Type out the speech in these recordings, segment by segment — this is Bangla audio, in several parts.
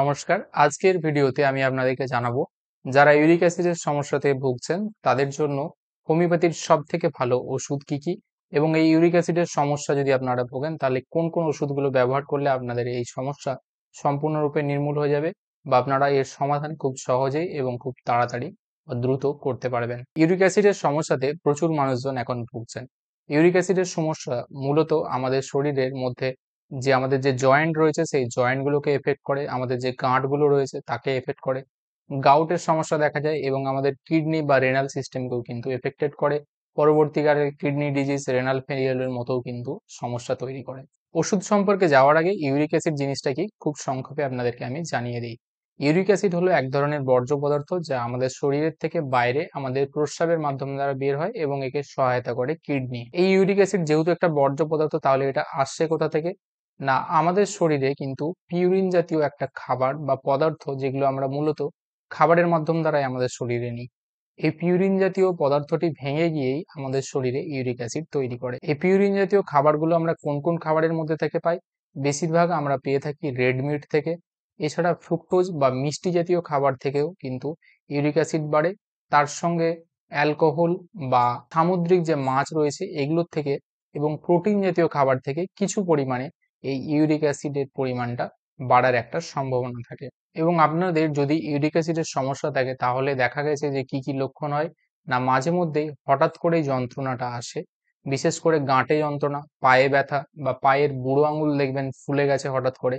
নমস্কার আজকের ভিডিওতে আমি আপনাদেরকে জানাবো যারা ইউরিক অ্যাসিডের সমস্যাতে ভুগছেন তাদের জন্য হোমিওপ্যাথির সব থেকে ভালো ওষুধ কি কি এবং এই ইউরিক অ্যাসিডের সমস্যা যদি আপনারা ভোগেন তাহলে কোন কোন ওষুধগুলো ব্যবহার করলে আপনাদের এই সমস্যা সম্পূর্ণরূপে নির্মূল হয়ে যাবে বা আপনারা এর সমাধান খুব সহজেই এবং খুব তাড়াতাড়ি দ্রুত করতে পারবেন ইউরিক অ্যাসিডের সমস্যাতে প্রচুর মানুষজন এখন ভুগছেন ইউরিক অ্যাসিডের সমস্যা মূলত আমাদের শরীরের মধ্যে যে আমাদের যে জয়েন্ট রয়েছে সেই জয়েন্টগুলোকে এফেক্ট করে আমাদের যে গাঁটগুলো রয়েছে তাকে এফেক্ট করে গাউটের সমস্যা দেখা যায় এবং আমাদের কিডনি বা রেনাল সিস্টেমকেও কিন্তু এফেক্টেড করে পরবর্তীকালে কিডনি ডিজিজ রেনাল ফেরিয়ালের মতোও কিন্তু সমস্যা তৈরি করে ওষুধ সম্পর্কে যাওয়ার আগে ইউরিক অ্যাসিড জিনিসটা কি খুব সংক্ষেপে আপনাদেরকে আমি জানিয়ে দিই ইউরিক অ্যাসিড হলো এক ধরনের বর্জ্য পদার্থ যা আমাদের শরীরের থেকে বাইরে আমাদের প্রস্রাবের মাধ্যম দ্বারা বের হয় এবং একে সহায়তা করে কিডনি এই ইউরিক অ্যাসিড যেহেতু একটা বর্জ্য পদার্থ তাহলে এটা আসছে কোথা থেকে না আমাদের শরীরে কিন্তু পিউরিন জাতীয় একটা খাবার বা পদার্থ যেগুলো আমরা মূলত খাবারের মাধ্যম দ্বারাই আমাদের শরীরে নিই এই পিউরিন জাতীয় পদার্থটি ভেঙে গিয়েই আমাদের শরীরে ইউরিক অ্যাসিড তৈরি করে এই পিউরিন জাতীয় খাবারগুলো আমরা কোন কোন খাবারের মধ্যে থেকে পাই বেশিরভাগ আমরা পেয়ে থাকি রেড মিট থেকে এছাড়া ফ্রুক্টোজ বা মিষ্টি জাতীয় খাবার থেকেও কিন্তু ইউরিক অ্যাসিড বাড়ে তার সঙ্গে অ্যালকোহল বা সামুদ্রিক যে মাছ রয়েছে এগুলোর থেকে এবং প্রোটিন জাতীয় খাবার থেকে কিছু পরিমাণে এই ইউরিক অ্যাসিডের পরিমাণটা বাড়ার একটা সম্ভাবনা থাকে এবং আপনাদের যদি ইউরিক অ্যাসিডের সমস্যা থাকে তাহলে দেখা গেছে যে কি কি লক্ষণ হয় না মাঝে মধ্যেই হঠাৎ করেই যন্ত্রণাটা আসে বিশেষ করে গাঁটে যন্ত্রণা পায়ে ব্যথা বা পায়ের বুড়ো আঙুল দেখবেন ফুলে গেছে হঠাৎ করে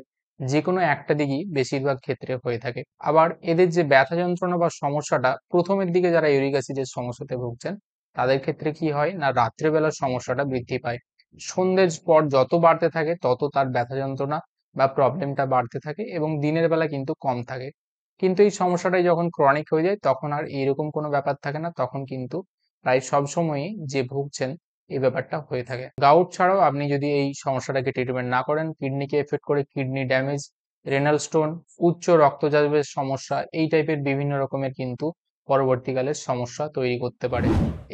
যে কোনো একটা দিকই বেশিরভাগ ক্ষেত্রে হয়ে থাকে আবার এদের যে ব্যথা যন্ত্রণা বা সমস্যাটা প্রথমের দিকে যারা ইউরিক অ্যাসিডের সমস্যাতে ভুগছেন তাদের ক্ষেত্রে কি হয় না রাত্রেবেলার সমস্যাটা বৃদ্ধি পায় সন্ধ্যের পর যত বাড়তে থাকে তত তার ব্যথা যন্ত্রণা বা প্রবলেমটা বাড়তে থাকে এবং দিনের বেলা কিন্তু কম থাকে কিন্তু এই সমস্যাটাই যখন ক্রনিক হয়ে যায় তখন আর এইরকম কোনো ব্যাপার থাকে না তখন কিন্তু প্রায় সবসময়ই যে ভুগছেন এই ব্যাপারটা হয়ে থাকে গাউট ছাড়াও আপনি যদি এই সমস্যাটাকে ট্রিটমেন্ট না করেন কিডনিকে এফেক্ট করে কিডনি ড্যামেজ রেনাল স্টোন উচ্চ রক্তচাপের সমস্যা এই টাইপের বিভিন্ন রকমের কিন্তু পরবর্তীকালে সমস্যা তৈরি করতে পারে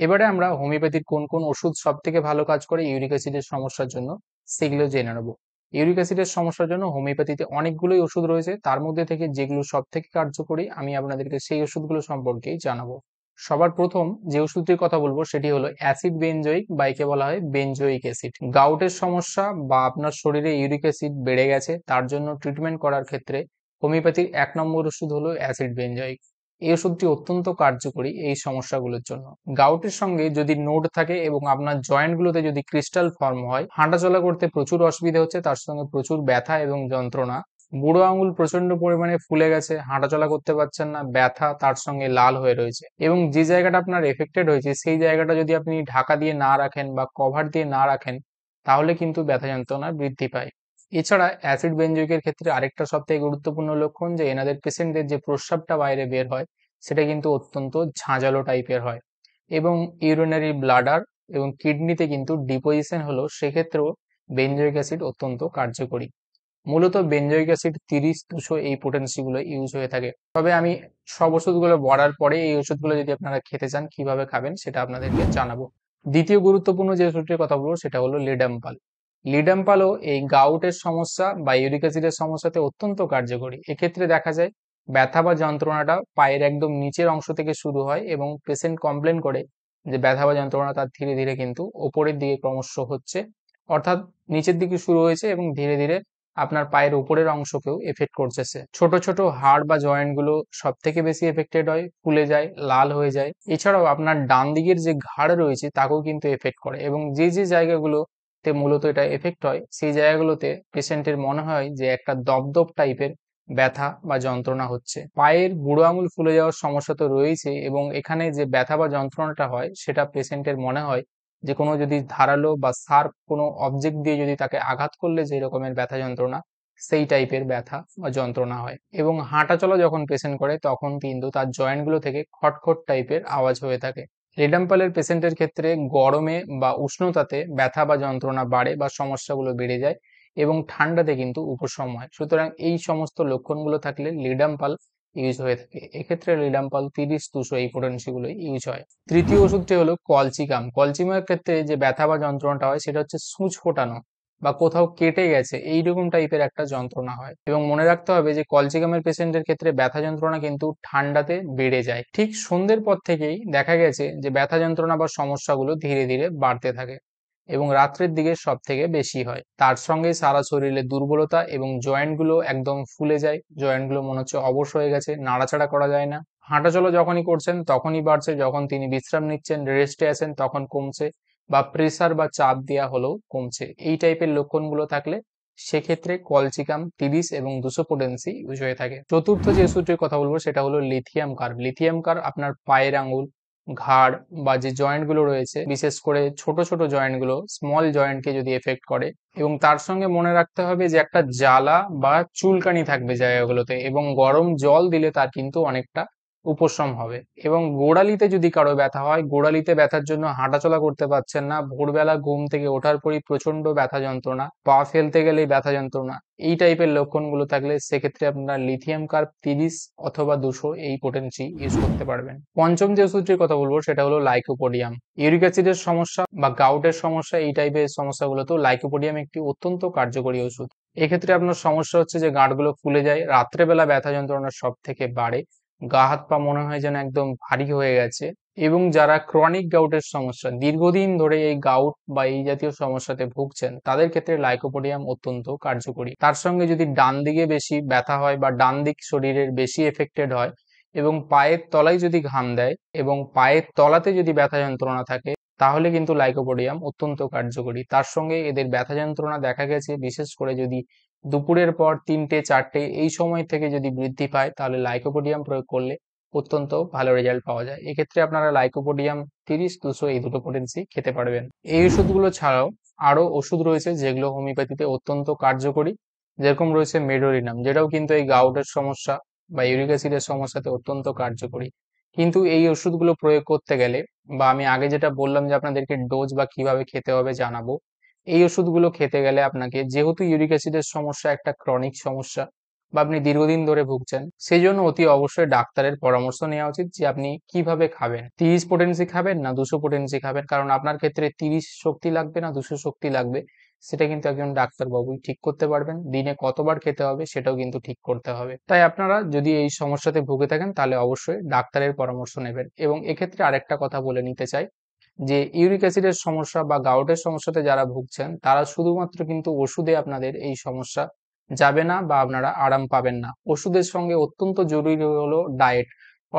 এবারে আমরা হোমিওপ্যাথির কোন কোন ওষুধ সব থেকে ভালো কাজ করে ইউরিক অ্যাসিডের সমস্যার জন্য সেগুলো জেনে নেবো ইউরিক অ্যাসিডের সমস্যার জন্য হোমিওপ্যাথিতে অনেকগুলোই ওষুধ রয়েছে তার মধ্যে থেকে যেগুলো সব থেকে কার্যকরী আমি আপনাদেরকে সেই ওষুধগুলো সম্পর্কেই জানাবো সবার প্রথম যে ওষুধটির কথা বলবো সেটি হলো অ্যাসিড বেনজোইক বা একে বলা হয় বেঞ্জয়িক অ্যাসিড গাউটের সমস্যা বা আপনার শরীরে ইউরিক অ্যাসিড বেড়ে গেছে তার জন্য ট্রিটমেন্ট করার ক্ষেত্রে হোমিওপ্যাথির এক নম্বর ওষুধ হলো অ্যাসিড বেনজয়িক এই ওষুধটি অত্যন্ত কার্যকরী এই সমস্যাগুলোর জন্য গাউটের সঙ্গে যদি নোট থাকে এবং আপনার জয়েন্টগুলোতে যদি ক্রিস্টাল ফর্ম হয় হাঁটাচলা করতে প্রচুর অসুবিধা হচ্ছে তার সঙ্গে প্রচুর ব্যথা এবং যন্ত্রণা বুড়ো আঙুল প্রচন্ড পরিমাণে ফুলে গেছে হাঁটাচলা করতে পারছেন না ব্যথা তার সঙ্গে লাল হয়ে রয়েছে এবং যে জায়গাটা আপনার এফেক্টেড হয়েছে সেই জায়গাটা যদি আপনি ঢাকা দিয়ে না রাখেন বা কভার দিয়ে না রাখেন তাহলে কিন্তু ব্যথা যন্ত্রণা বৃদ্ধি পায় এছাড়া অ্যাসিড বেঞ্জয়িকের ক্ষেত্রে আরেকটা সবথেকে গুরুত্বপূর্ণ লক্ষণ যে এনাদের পেশেন্টদের যে প্রস্রাবটা বাইরে বের হয় সেটা কিন্তু অত্যন্ত ঝাঁঝালো টাইপের হয় এবং ইউরিনারি ব্লাডার এবং কিডনিতে কিন্তু ডিপোজিশন হলো সেক্ষেত্রেও বেঞ্জয়িক অ্যাসিড অত্যন্ত কার্যকরী মূলত বেঞ্জয়িক অ্যাসিড তিরিশ দুশো এই পোটেন্সিগুলো ইউজ হয়ে থাকে তবে আমি সব ওষুধগুলো বড়ার পরে এই ওষুধগুলো যদি আপনারা খেতে চান কিভাবে খাবেন সেটা আপনাদেরকে জানাবো দ্বিতীয় গুরুত্বপূর্ণ যে ওষুধটির কথা বলবো সেটা হলো লেডাম্পাল লিডাম্পালও এই গাউটের সমস্যা বা ইউরিক অ্যাসিডের সমস্যাতে অত্যন্ত কার্যকরী এক্ষেত্রে দেখা যায় ব্যথা বা যন্ত্রণাটা পায়ের একদম নিচের অংশ থেকে শুরু হয় এবং পেশেন্ট কমপ্লেন করে যে ব্যথা বা যন্ত্রণা তার ধীরে ধীরে কিন্তু ওপরের দিকে ক্রমশ হচ্ছে অর্থাৎ নিচের দিকে শুরু হয়েছে এবং ধীরে ধীরে আপনার পায়ের উপরের অংশকেও এফেক্ট করছে সে ছোট ছোট হাড় বা জয়েন্টগুলো সব থেকে বেশি এফেক্টেড হয় ফুলে যায় লাল হয়ে যায় এছাড়াও আপনার ডান দিকের যে ঘাড় রয়েছে তাকেও কিন্তু এফেক্ট করে এবং যে যে জায়গাগুলো তে মূলত এটা এফেক্ট হয় সেই জায়গাগুলোতে পেশেন্টের মনে হয় যে একটা দপদপ টাইপের ব্যথা বা যন্ত্রণা হচ্ছে পায়ের বুড়ো আঙুল ফুলে যাওয়ার সমস্যা তো রয়েছে এবং এখানে যে ব্যথা বা যন্ত্রণাটা হয় সেটা পেশেন্টের মনে হয় যে কোনো যদি ধারালো বা শার্প কোনো অবজেক্ট দিয়ে যদি তাকে আঘাত করলে যে রকমের ব্যথা যন্ত্রণা সেই টাইপের ব্যথা বা যন্ত্রণা হয় এবং হাঁটা চলা যখন পেশেন্ট করে তখন কিন্তু তার জয়েন্টগুলো থেকে খটখট টাইপের আওয়াজ হয়ে থাকে রিডাম পালের পেশেন্টের ক্ষেত্রে গরমে বা উষ্ণতাতে ব্যথা বা যন্ত্রণা বাড়ে বা সমস্যাগুলো বেড়ে যায় এবং ঠান্ডাতে কিন্তু উপশম হয় সুতরাং এই সমস্ত লক্ষণগুলো থাকলে লিডাম পাল ইউজ হয়ে থাকে এক্ষেত্রে লিডাম্পাল তিরিশ দুশো এই পোটেন্সিগুলো ইউজ হয় তৃতীয় ওষুধটি হলো কলচিকাম কলচিকামের ক্ষেত্রে যে ব্যথা বা যন্ত্রণাটা হয় সেটা হচ্ছে সুচ ফোটানো বা কোথাও কেটে গেছে এইরকম টাইপের একটা যন্ত্রণা হয় এবং মনে রাখতে হবে যে কলচিকামের পেশেন্টের ক্ষেত্রে ব্যথা যন্ত্রণা কিন্তু ঠান্ডাতে বেড়ে যায় ঠিক সন্ধ্যের পর থেকেই দেখা গেছে যে ব্যথা যন্ত্রণা বা সমস্যাগুলো ধীরে ধীরে বাড়তে থাকে এবং রাত্রের দিকে সব থেকে বেশি হয় তার সঙ্গে সারা শরীরে দুর্বলতা এবং জয়েন্টগুলো একদম ফুলে যায় জয়েন্টগুলো মনে হচ্ছে অবশ হয়ে গেছে নাড়াচাড়া করা যায় না হাঁটাচলা যখনই করছেন তখনই বাড়ছে যখন তিনি বিশ্রাম নিচ্ছেন রেস্টে আছেন তখন কমছে বা প্রেসার বা চাপ দেওয়া হলেও কমছে এই টাইপের লক্ষণগুলো থাকলে সেক্ষেত্রে কলচিকাম তিরিশ এবং দুশো পোটেন্সি ইউজ হয়ে থাকে চতুর্থ যে সূত্রের কথা বলবো সেটা হলো লিথিয়াম কার্ভ লিথিয়াম কার্ভ আপনার পায়ের আঙুল ঘাড় বা যে জয়েন্টগুলো রয়েছে বিশেষ করে ছোট ছোট জয়েন্টগুলো স্মল জয়েন্টকে যদি এফেক্ট করে এবং তার সঙ্গে মনে রাখতে হবে যে একটা জ্বালা বা চুলকানি থাকবে জায়গাগুলোতে এবং গরম জল দিলে তার কিন্তু অনেকটা উপশম হবে এবং গোড়ালিতে যদি কারো ব্যথা হয় গোড়ালিতে ব্যথার জন্য হাঁটাচলা করতে পারছেন না ভোরবেলা ঘুম থেকে ওঠার পরই প্রচন্ড ব্যথা যন্ত্রণা পা ফেলতে গেলেই ব্যথা যন্ত্রণা এই টাইপের লক্ষণগুলো থাকলে সেক্ষেত্রে আপনারা লিথিয়াম কার্প তিরিশ অথবা দুশো এই পোটেন্সি ইউজ করতে পারবেন পঞ্চম যে ওষুধটির কথা বলবো সেটা হলো লাইকোপোডিয়াম ইউরিক অ্যাসিডের সমস্যা বা গাউটের সমস্যা এই টাইপের সমস্যাগুলোতেও লাইকোপোডিয়াম একটি অত্যন্ত কার্যকরী ওষুধ এক্ষেত্রে আপনার সমস্যা হচ্ছে যে গাঁটগুলো ফুলে যায় রাত্রেবেলা ব্যথা যন্ত্রণা সব থেকে বাড়ে গা হাত পা মনে হয় যেন একদম ভারী হয়ে গেছে এবং যারা ক্রনিক গাউটের সমস্যা দীর্ঘদিন ধরে এই গাউট বা এই জাতীয় সমস্যাতে ভুগছেন তাদের ক্ষেত্রে লাইকোপোডিয়াম অত্যন্ত কার্যকরী তার সঙ্গে যদি ডান দিকে বেশি ব্যথা হয় বা ডান দিক শরীরের বেশি এফেক্টেড হয় এবং পায়ের তলায় যদি ঘাম দেয় এবং পায়ের তলাতে যদি ব্যথা যন্ত্রণা থাকে তাহলে কিন্তু লাইকোপোডিয়াম অত্যন্ত কার্যকরী তার সঙ্গে এদের ব্যথা যন্ত্রণা দেখা গেছে বিশেষ করে যদি দুপুরের পর তিনটে চারটে এই সময় থেকে যদি বৃদ্ধি পায় তাহলে লাইকোপোডিয়াম প্রয়োগ করলে অত্যন্ত ভালো রেজাল্ট পাওয়া যায় এক্ষেত্রে আপনারা লাইকোপোডিয়াম তিরিশ দুশো এই দুটো পোটেন্সি খেতে পারবেন এই ওষুধগুলো ছাড়াও আরও ওষুধ রয়েছে যেগুলো হোমিওপ্যাথিতে অত্যন্ত কার্যকরী যেরকম রয়েছে মেডোরিনাম যেটাও কিন্তু এই গাউটের সমস্যা বা ইউরিক অ্যাসিডের সমস্যাতে অত্যন্ত কার্যকরী কিন্তু এই ওষুধগুলো প্রয়োগ করতে গেলে বা আমি আগে যেটা বললাম যে আপনাদেরকে ডোজ বা কিভাবে খেতে হবে জানাবো এই ওষুধগুলো খেতে গেলে আপনাকে যেহেতু ইউরিক অ্যাসিডের সমস্যা একটা ক্রনিক সমস্যা বা আপনি দীর্ঘদিন ধরে ভুগছেন সেই জন্য অতি অবশ্যই ডাক্তারের পরামর্শ নেওয়া উচিত যে আপনি কিভাবে খাবেন তিরিশ পোটেন্সি খাবেন না দুশো পোটেন্সি খাবেন কারণ আপনার ক্ষেত্রে তিরিশ শক্তি লাগবে না দুশো শক্তি লাগবে সেটা কিন্তু একজন ডাক্তারবাবুই ঠিক করতে পারবেন দিনে কতবার খেতে হবে সেটাও কিন্তু ঠিক করতে হবে তাই আপনারা যদি এই সমস্যাতে ভুগে থাকেন তাহলে অবশ্যই ডাক্তারের পরামর্শ নেবেন এবং এক্ষেত্রে আরেকটা কথা বলে নিতে চাই যে ইউরিক অ্যাসিডের সমস্যা বা গাউটের সমস্যাতে যারা ভুগছেন তারা শুধুমাত্র কিন্তু ওষুধে আপনাদের এই সমস্যা যাবে না বা আপনারা আরাম পাবেন না ওষুধের সঙ্গে অত্যন্ত জরুরি হলো ডায়েট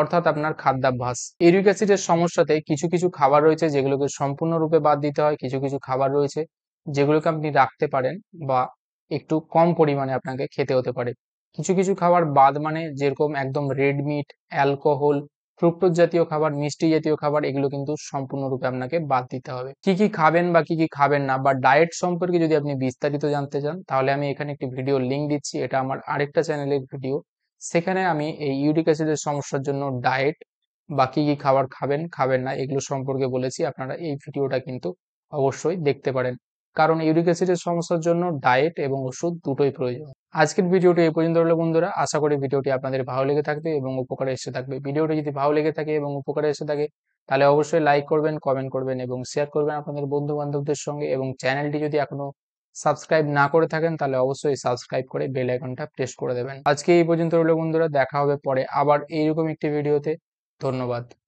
অর্থাৎ আপনার খাদ্যাভ্যাস ইউরিক অ্যাসিডের সমস্যাতে কিছু কিছু খাবার রয়েছে যেগুলোকে সম্পূর্ণরূপে বাদ দিতে হয় কিছু কিছু খাবার রয়েছে যেগুলোকে আপনি রাখতে পারেন বা একটু কম পরিমাণে আপনাকে খেতে হতে পারে কিছু কিছু খাবার বাদ মানে যেরকম একদম রেড মিট অ্যালকোহল ফ্রুক্টোজ জাতীয় খাবার মিষ্টি জাতীয় খাবার এগুলো কিন্তু সম্পূর্ণরূপে আপনাকে বাদ দিতে হবে কি কি খাবেন বা কি কি খাবেন না বা ডায়েট সম্পর্কে যদি আপনি বিস্তারিত জানতে চান তাহলে আমি এখানে একটি ভিডিও লিঙ্ক দিচ্ছি এটা আমার আরেকটা চ্যানেলের ভিডিও সেখানে আমি এই ইউরিক অ্যাসিডের সমস্যার জন্য ডায়েট বা কি কি খাবার খাবেন খাবেন না এগুলো সম্পর্কে বলেছি আপনারা এই ভিডিওটা কিন্তু অবশ্যই দেখতে পারেন কারণ ইউরিক অ্যাসিডের সমস্যার জন্য ডায়েট এবং ওষুধ দুটোই প্রয়োজন আজকের ভিডিওটি এই পর্যন্ত হলো বন্ধুরা আশা করি ভিডিওটি আপনাদের ভালো লেগে থাকবে এবং উপকারে এসে থাকবে ভিডিওটি যদি ভালো লেগে থাকে এবং উপকারে এসে থাকে তাহলে অবশ্যই লাইক করবেন কমেন্ট করবেন এবং শেয়ার করবেন আপনাদের বন্ধু বান্ধবদের সঙ্গে এবং চ্যানেলটি যদি এখনো সাবস্ক্রাইব না করে থাকেন তাহলে অবশ্যই সাবস্ক্রাইব করে বেল আইকনটা প্রেস করে দেবেন আজকে এই পর্যন্ত হলো বন্ধুরা দেখা হবে পরে আবার এইরকম একটি ভিডিওতে ধন্যবাদ